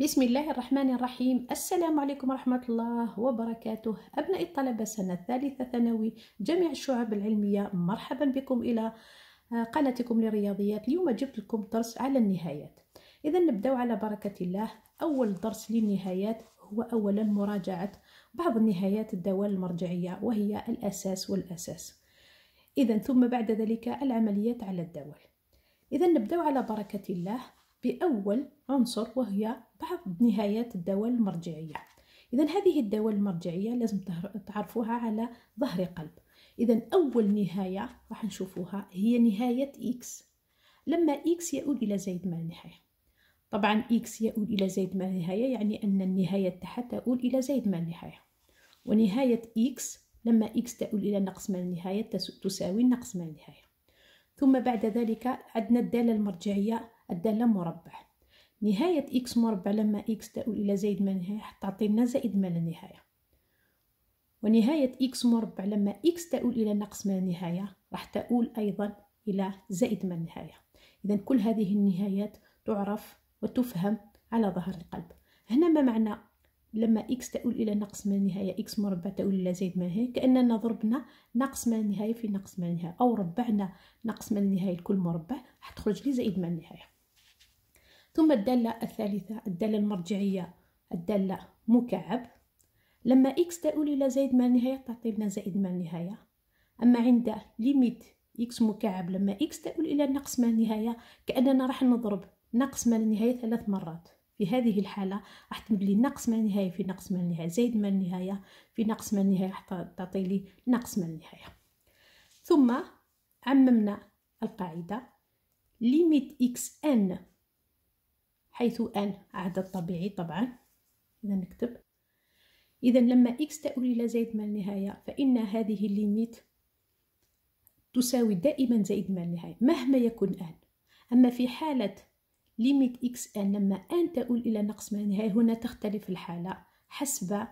بسم الله الرحمن الرحيم السلام عليكم ورحمة الله وبركاته أبناء الطلبة سنة الثالثة ثانوي جميع الشعب العلمية مرحبا بكم إلى آه، قناتكم للرياضيات اليوم جبت لكم درس على النهايات إذا نبدأ على بركة الله أول درس للنهايات هو أولا مراجعة بعض النهايات الدوال المرجعية وهي الأساس والأساس إذا ثم بعد ذلك العمليات على الدوال إذا نبدأ على بركة الله بأول عنصر وهي بعض نهايات الدوال المرجعية إذا هذه الدوال المرجعية لازم تعرفوها على ظهر قلب إذا أول نهاية راح نشوفوها هي نهاية إكس لما إكس يؤول إلى زائد ما نهاية طبعا إكس يؤول إلى زائد ما نهاية يعني أن النهاية تحت تؤول إلى زائد ما نهاية ونهاية إكس لما إكس تؤول إلى نقص ما نهاية تساوي نقص ما نهاية ثم بعد ذلك عدنا الدالة المرجعية الدالة مربع نهاية إكس مربع لما إكس تؤول إلى زائد ما نهاية تعطينا زائد ما لا نهاية ونهاية إكس مربع لما إكس تؤول إلى نقص ما نهاية راح تؤول أيضا إلى زائد ما نهاية إذا كل هذه النهايات تعرف وتفهم على ظهر القلب هنا ما معنى لما إكس تؤول إلى نقص ما نهاية إكس مربع تؤول إلى زائد ما نهاية كأننا ضربنا نقص ما نهاية في نقص ما نهاية أو ربعنا نقص ما نهاية لكل مربع راح تخرج لي زائد ما نهاية ثم الدالة الثالثة الدالة المرجعية الدالة مكعب لما إكس تؤول إلى زائد ما النهاية تعطي لنا زائد ما النهاية أما عند ليميت إكس مكعب لما إكس تؤول إلى نقص ما النهاية كأننا راح نضرب نقص ما النهاية ثلاث مرات في هذه الحالة راح تملي نقص ما النهاية في نقص ما النهاية زائد ما النهاية في نقص ما النهاية راح تعطي لي نقص ما النهاية ثم عممنا القاعدة ليميت إكس أن حيث أن عدد طبيعي طبعا إذا نكتب إذا لما إكس تؤول إلى زائد ما النهاية فإن هذه الليميت تساوي دائما زائد ما النهاية مهما يكن ان أما في حالة ليميت إكس ان لما ان تؤول إلى نقص ما النهاية هنا تختلف الحالة حسب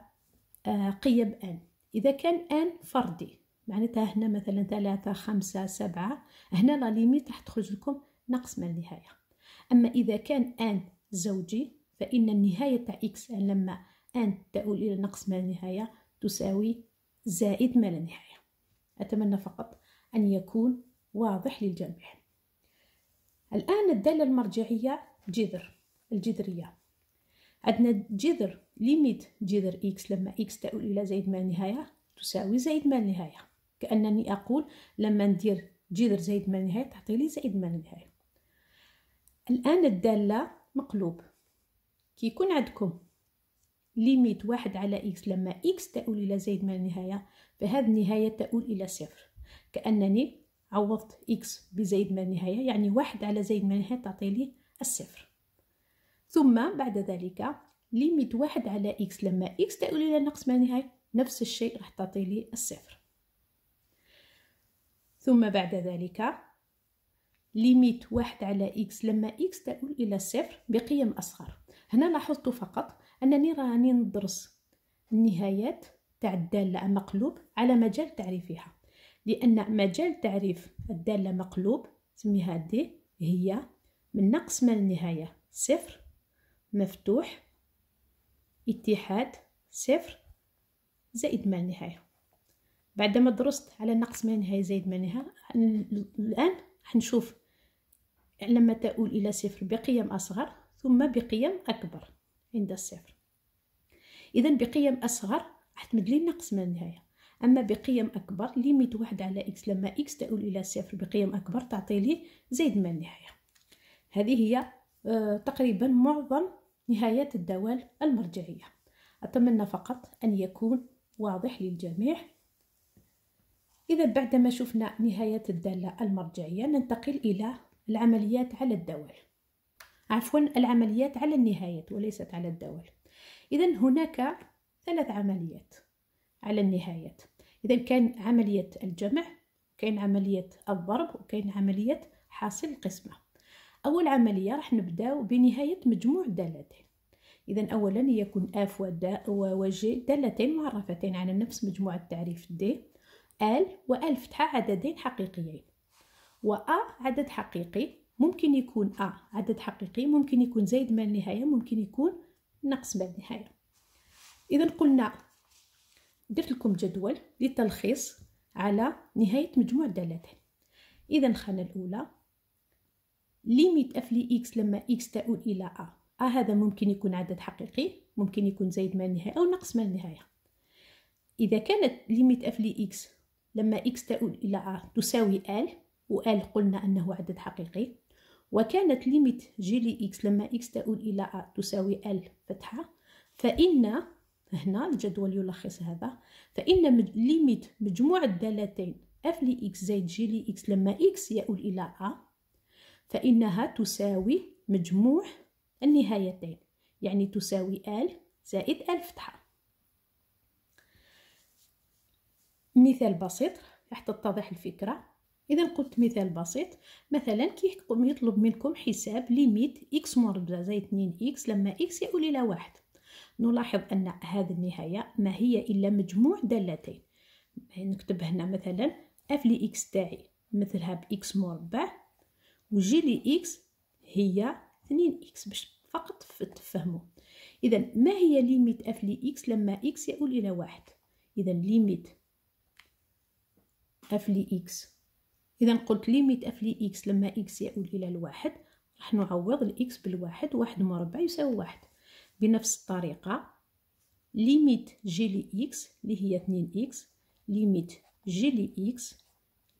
آه، قيم ان إذا كان ان فردي معناتها هنا مثلا ثلاثة خمسة سبعة هنا لا ليميت راح تخرج لكم نقص ما النهاية أما إذا كان ان زوجي فإن النهاية تاع إكس لما أن تؤول إلى نقص ما لا نهاية تساوي زائد ما لا نهاية أتمنى فقط أن يكون واضح للجميع الآن الدالة المرجعية جذر الجذرية عندنا جذر ليميت جذر إكس لما إكس تؤول إلى زائد ما لا نهاية تساوي زائد ما لا نهاية كأنني أقول لما ندير جذر زائد ما لا نهاية لي زائد ما لا نهاية الآن الدالة مقلوب كيكون عندكم ليميت واحد على إكس لما إكس تؤول إلى زائد من النهاية فهذه النهاية تؤول إلى صفر كأنني عوضت إكس بزائد من النهاية يعني واحد على زائد من النهاية تعطي لي الصفر ثم بعد ذلك ليميت واحد على إكس لما إكس تؤول إلى نقص من النهاية نفس الشيء راح تعطي لي الصفر ثم بعد ذلك ليميت واحد على إكس لما إكس تؤول إلى صفر بقيم أصغر هنا لاحظت فقط أنني راني ندرس النهايات تاع الدالة مقلوب على مجال تعريفها لأن مجال تعريف الدالة مقلوب سميها دي هي من نقص من النهاية صفر مفتوح اتحاد صفر زائد ما النهاية بعدما درست على نقص ما النهاية زائد ما النهاية الآن حنشوف لما تؤول إلى صفر بقيم أصغر ثم بقيم أكبر عند الصفر إذا بقيم أصغر أحتمد لي النقص من النهاية أما بقيم أكبر ليميت واحد على إكس لما إكس تؤول إلى صفر بقيم أكبر تعطي لي زيد من النهاية هذه هي آه، تقريبا معظم نهايات الدوال المرجعية أتمنى فقط أن يكون واضح للجميع إذا بعدما شفنا نهاية الدالة المرجعية ننتقل إلى العمليات على الدوال عفوا العمليات على النهايات وليست على الدوال إذا هناك ثلاث عمليات على النهايات إذا كان عملية الجمع كاين عملية الضرب وكاين عملية حاصل القسمة أول عملية راح نبداو بنهاية مجموع دالتين إذا أولا يكون آف و ج دالتين معرفتين على نفس مجموعة التعريف د آل ال فتحة عددين حقيقيين و ا عدد حقيقي ممكن يكون أ عدد حقيقي ممكن يكون زائد مع النهاية ممكن يكون نقص مع النهاية إذا قلنا درت لكم جدول للتلخيص على نهاية مجموع دالتين إذا الخانة الأولى ليميت اف لي اكس لما اكس تؤول الى ا ا هذا ممكن يكون عدد حقيقي ممكن يكون زائد مع النهايه او نقص مع النهايه اذا كانت ليميت اف لي اكس لما اكس تؤول الى ا تساوي ال وال قلنا أنه عدد حقيقي وكانت ليميت جي لي إكس لما إكس تؤول إلى أ تساوي ال فتحة فإن هنا الجدول يلخص هذا فإن ليميت مجموع الدالتين اف لي إكس زائد جي لي إكس لما إكس يؤول إلى أ فإنها تساوي مجموع النهايتين يعني تساوي ال زائد ال فتحة مثال بسيط حتى تتضح الفكرة اذا قلت مثال بسيط مثلا كيحكم يطلب منكم حساب ليميت اكس مربع زائد 2 اكس لما اكس يؤول الى واحد نلاحظ ان هذه النهايه ما هي الا مجموع دالتين نكتب هنا مثلا اف لي اكس تاعي مثلها باكس مربع وجي لي اكس هي 2 اكس باش فقط تفهموا اذا ما هي ليميت اف لي اكس لما اكس يؤول الى واحد اذا ليميت اف لي اكس اذا قلت ليميت اف لي اكس لما اكس يؤول الى الواحد راح نعوض الاكس بالواحد واحد مربع يساوي واحد بنفس الطريقه ليميت جي لي اكس اللي هي 2 اكس ليميت جي لي اكس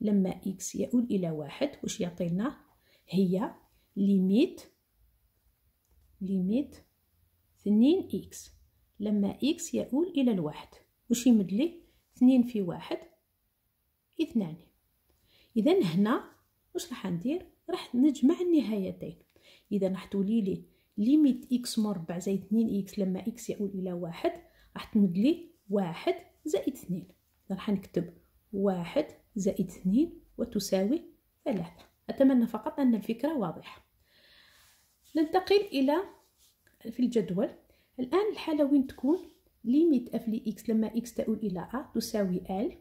لما اكس يؤول الى واحد واش يعطينا هي ليميت ليميت 2 اكس لما اكس يؤول الى الواحد واش يمد لي 2 في واحد اثنان اذا هنا واش راح ندير راح نجمع النهايتين اذا راح تولي لي ليميت اكس مربع زائد 2 اكس لما اكس يؤول الى واحد راح تمد لي واحد زائد اثنين راح نكتب واحد زائد اثنين وتساوي ثلاثة أتمنى فقط أن الفكرة واضحة ننتقل إلى في الجدول الآن الحالة وين تكون ليميت اف لي اكس لما اكس تؤول إلى ا تساوي ال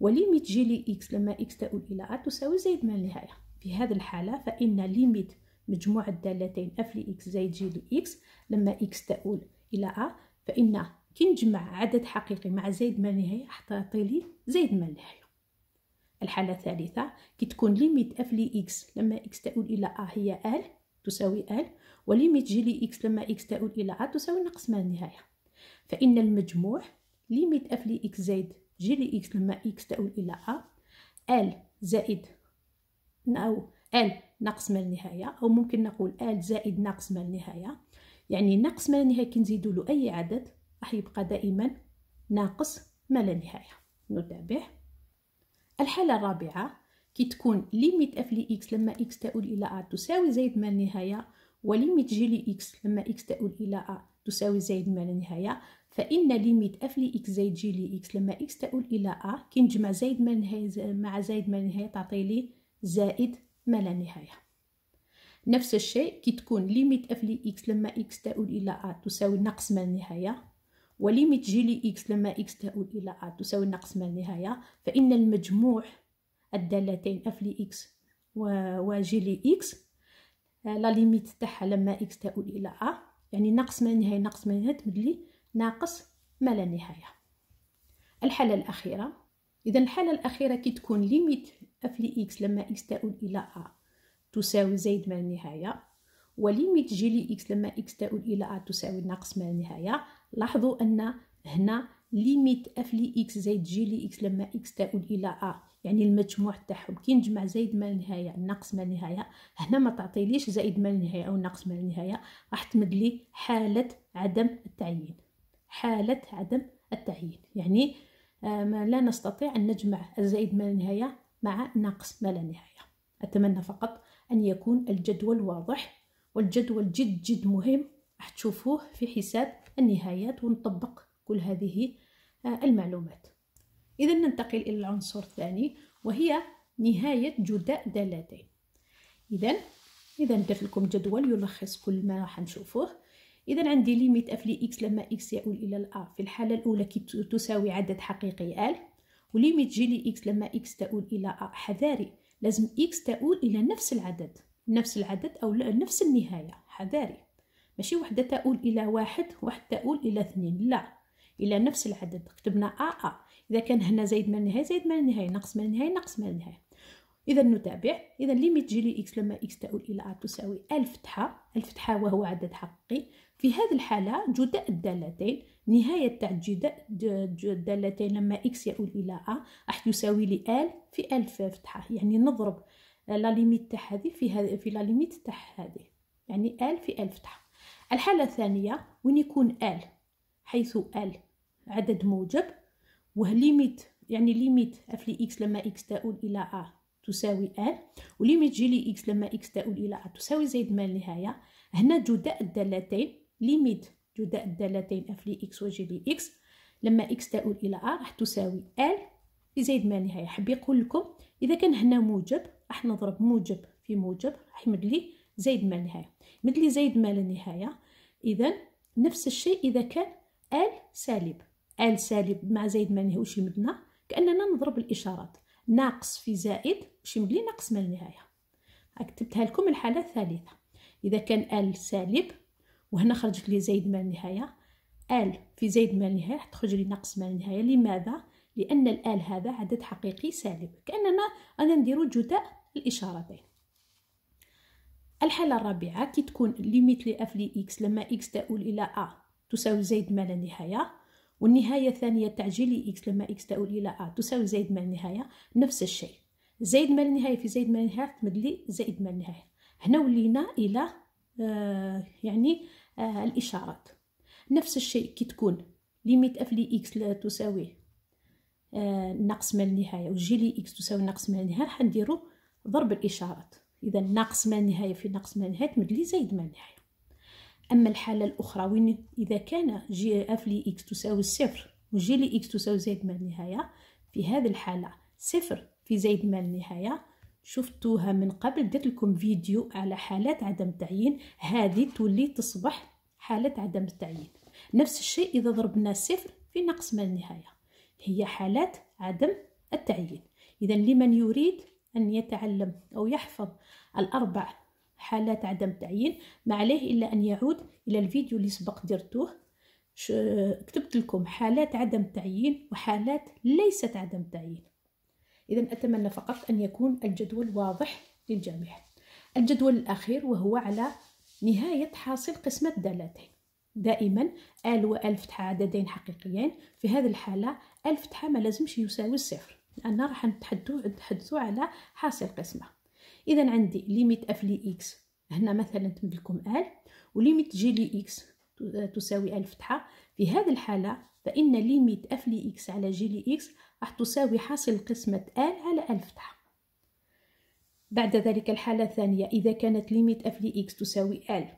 وليميت جي لإكس لما إكس تؤول إلى أ تساوي زائد ما النهاية في هذه الحالة فإن ليميت مجموع الدالتين اف لإكس زائد جي لإكس لما إكس تؤول إلى أ فإن كي نجمع عدد حقيقي مع زائد ما النهاية يعطي لي زائد ما النهاية الحالة الثالثة كي تكون ليميت اف لي اكس لما اكس تؤول إلى أ هي ال تساوي ال وليميت جي لي اكس لما اكس تؤول إلى أ تساوي نقص ما النهاية فإن المجموع ليميت اف لي اكس زائد جي لي إكس لما إكس تؤول إلى أ ال زائد أو ال ناقص ما النهاية أو ممكن نقول ال زائد ناقص ما النهاية يعني ناقص ما النهاية كي نزيدو له أي عدد راح يبقى دائما ناقص ما لا نهاية نتابع الحالة الرابعة كي تكون ليميت اف لي اكس لما اكس تؤول الى ا تساوي زائد ما النهايه وليميت جي لي اكس لما اكس تؤول الى ا تساوي زائد ما لا نهاية فإن ليميت اف لي إكس زايد جي لي إكس لما إكس تؤول إلى أ كي نجمع زايد ما نهاية مع زايد ما نهاية تعطي لي زائد ما لا نهاية نفس الشيء كي تكون ليميت اف لي إكس لما إكس تؤول إلى أ تساوي نقص ما لا نهاية وليميت جي لي إكس لما إكس تؤول إلى أ تساوي نقص ما لا نهاية فإن المجموع الدالتين اف لي إكس وجي لي إكس آه، لا ليميت تاعها لما إكس تؤول إلى أ يعني نقص ما نهاية نقص ما نهاية تمد لي ناقص ما لا نهاية الحالة الأخيرة إذا الحالة الأخيرة كي تكون ليميت اف لي إكس لما إكس تؤول إلى أ تساوي زائد ما لا نهاية وليميت جي لي إكس لما إكس تؤول إلى أ تساوي ناقص ما لا نهاية لاحظوا أن هنا ليميت اف لي إكس زائد جي لي إكس لما إكس تؤول إلى أ يعني المجموع تاعهم كي نجمع زايد ما لا نهايه ناقص ما لا نهايه هنا ما تعطيليش زائد ما لا نهايه او ناقص ما لا نهايه راح تمد لي حاله عدم التعيين حالة عدم التعيين يعني آه، ما لا نستطيع أن نجمع الزائد ما لا نهاية مع ناقص ما لا نهاية أتمنى فقط أن يكون الجدول واضح والجدول جد جد مهم راح تشوفوه في حساب النهايات ونطبق كل هذه آه، المعلومات إذا ننتقل إلى العنصر الثاني وهي نهاية جداء دالتين إذا إذا ندير لكم جدول يلخص كل ما راح نشوفوه اذا عندي ليميت اف لي اكس لما اكس يؤول الى الأ في الحاله الاولى كي تساوي عدد حقيقي ال وليميت جي لي اكس لما اكس تؤول الى أ حذاري لازم اكس تؤول الى نفس العدد نفس العدد او نفس النهايه حذاري ماشي وحده تؤول الى واحد وحده تؤول الى اثنين لا الى نفس العدد كتبنا أ أ اذا كان هنا زايد من النهايه زايد من النهايه نقص من النهايه نقص من النهايه إذا نتابع إذا ليميت جي لي إكس لما إكس تؤول إلى آر تساوي ألف ألف تحا وهو عدد حقيقي في هذه الحالة جداء الدالتين نهاية تاع جداء الدالتين لما إكس يؤول إلى آ راح يساوي لي آل في ألف فتحة يعني نضرب لا ليميت تاع هذه في هذه في لا ليميت تاع هذه يعني آل في آل فتحة الحالة الثانية وين يكون آل حيث آل عدد موجب وهليميت يعني ليميت اف لي اكس لما اكس تؤول الى ا تساوي ال وليميت جي لي اكس لما اكس تؤول الى ا تساوي زائد ما النهايه هنا جداء الدالتين ليميت جداء الدالتين اف لي اكس وجي لي اكس لما اكس تؤول الى ا راح تساوي ال زائد ما النهايه حبي يقول لكم اذا كان هنا موجب راح نضرب موجب في موجب راح يمد لي زائد ما النهايه يمد لي زائد ما النهايه اذا نفس الشيء اذا كان ال سالب ال سالب مع زائد ما النهايه واش يمدنا كاننا نضرب الاشارات ناقص في زائد ماشي ملي ناقص من النهايه كتبتها لكم الحاله الثالثه اذا كان ال سالب وهنا خرجت لي زايد من النهايه ال في زايد من النهايه تخرج لي ناقص من النهايه لماذا لان الال هذا عدد حقيقي سالب كاننا انا نديرو جداء الاشارتين الحالة الرابعة كي تكون ليميت لاف لي اكس لما اكس تؤول الى ا تساوي زايد ما لا نهاية والنهاية الثانية تعجيلي إكس لما إكس تؤول إلى أ آه، تساوي زائد ما النهاية نفس الشيء زائد ما النهاية في زائد ما النهاية تمد زائد ما النهاية هنا ولينا إلى آه يعني آه الإشارات نفس الشيء كي تكون ليميت اف لي اكس لا تساوي آه ناقص ما النهايه وجي لي اكس تساوي ناقص ما النهايه حنديرو ضرب الاشارات اذا ناقص ما النهايه في ناقص ما النهايه تمد زائد ما النهايه أما الحالة الأخرى وين إذا كان جي اف لي إكس تساوي صفر وجي لي إكس تساوي زائد ما النهاية في هذه الحالة صفر في زائد ما النهاية شفتوها من قبل درت لكم فيديو على حالات عدم التعيين هذه تولي تصبح حالة عدم التعيين نفس الشيء إذا ضربنا صفر في نقص ما النهاية هي حالات عدم التعيين إذا لمن يريد أن يتعلم أو يحفظ الأربع حالات عدم تعيين ما عليه إلا أن يعود إلى الفيديو اللي سبق درتوه كتبت لكم حالات عدم تعيين وحالات ليست عدم تعيين إذا أتمنى فقط أن يكون الجدول واضح للجميع الجدول الأخير وهو على نهاية حاصل قسمة دالتين دائما ال ال فتحة عددين حقيقيين في هذه الحالة ال فتحة ما لازمش يساوي الصفر لأن راح نتحدثوا على حاصل قسمة اذا عندي ليميت اف لي اكس هنا مثلا تمدلكم ال وليميت جي لي اكس تساوي ال فتحه في هذه الحاله فان ليميت اف لي اكس على جي لي اكس راح تساوي حاصل قسمه ال على ال فتحه بعد ذلك الحاله الثانيه اذا كانت ليميت اف لي اكس تساوي ال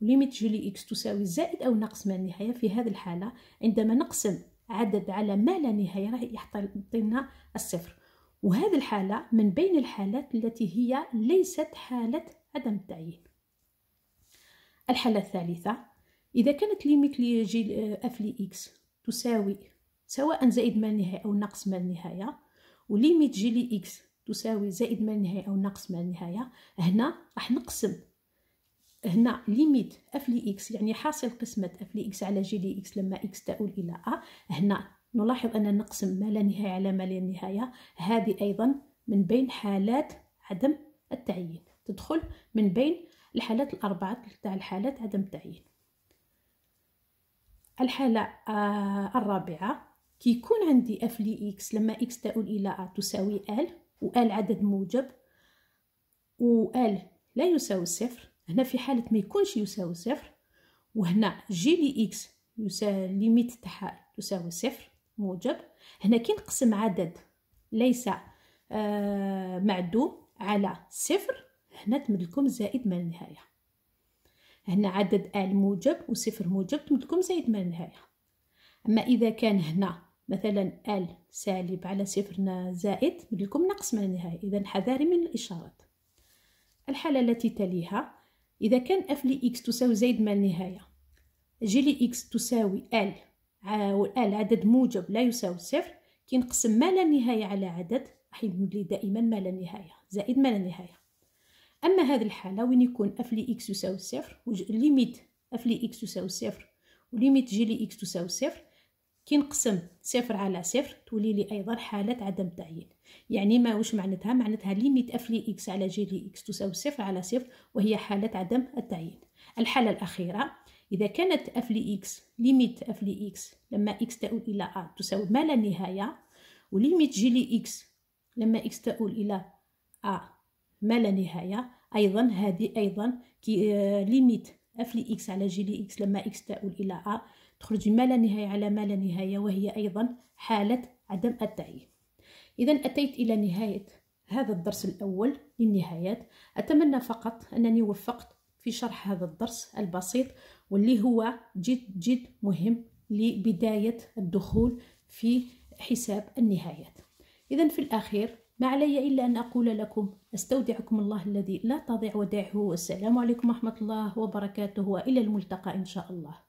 وليميت جي لي اكس تساوي زائد او ناقص ما نهايه في هذه الحاله عندما نقسم عدد على ما لا نهايه راح يعطينا الصفر وهذه الحالة من بين الحالات التي هي ليست حالة عدم التعيين الحالة الثالثة إذا كانت ليميت لجي اف لي إكس تساوي سواء زائد ما النهاية أو نقص ما النهاية وليميت جي لي إكس تساوي زائد ما النهاية أو نقص ما النهاية هنا راح نقسم هنا ليميت اف لي إكس يعني حاصل قسمة اف لي إكس على جي لي إكس لما إكس تؤول إلى أ هنا نلاحظ أننا نقسم ما لا نهاية على ما لا نهاية هذه أيضا من بين حالات عدم التعيين تدخل من بين الحالات الأربعة تاع الحالات عدم التعيين الحالة آه، الرابعة كي يكون عندي اف لي اكس لما اكس تؤول إلى ا تساوي ال و ال عدد موجب و ال لا يساوي صفر هنا في حالة ما يكونش يساوي صفر وهنا جي لي اكس يساوي ليميت تاعها تساوي صفر موجب هنا كنقسم عدد ليس آه، معدوم على صفر هنا تمدلكم زائد ما النهايه هنا عدد ال موجب وصفر موجب تمدلكم زائد ما النهايه اما اذا كان هنا مثلا ال سالب على صفر زائد تمدلكم نقص ما النهايه اذا حذاري من الاشارات الحاله التي تليها اذا كان اف لاكس تساوي زائد ما النهايه جي لاكس تساوي ال العدد موجب لا يساوي صفر نقسم ما لا نهاية على عدد راح يولي دائما ما لا نهاية زائد ما لا نهاية أما هذه الحالة وين يكون اف لي إكس يساوي صفر ليميت اف لي إكس يساوي صفر وليميت جي لي إكس تساوي صفر نقسم صفر على صفر تولي لي أيضا حالة عدم تعيين يعني ما واش معناتها معناتها ليميت اف لي إكس على جي لي إكس تساوي صفر على صفر وهي حالة عدم التعيين الحالة الأخيرة إذا كانت اف لي إكس ليميت اف لي إكس لما إكس تؤول إلى أ تساوي ما لا نهاية وليميت جي لي إكس لما إكس تؤول إلى أ ما لا نهاية أيضا هذه أيضا كي ليميت اف لي إكس على جي لي إكس لما إكس تؤول إلى أ تخرج ما لا نهاية على ما لا نهاية وهي أيضا حالة عدم التعيين إذا أتيت إلى نهاية هذا الدرس الأول للنهايات أتمنى فقط أنني وفقت في شرح هذا الدرس البسيط واللي هو جد جد مهم لبداية الدخول في حساب النهايات إذا في الأخير ما علي إلا أن أقول لكم أستودعكم الله الذي لا تضيع ودائعه والسلام عليكم ورحمة الله وبركاته وإلى الملتقى إن شاء الله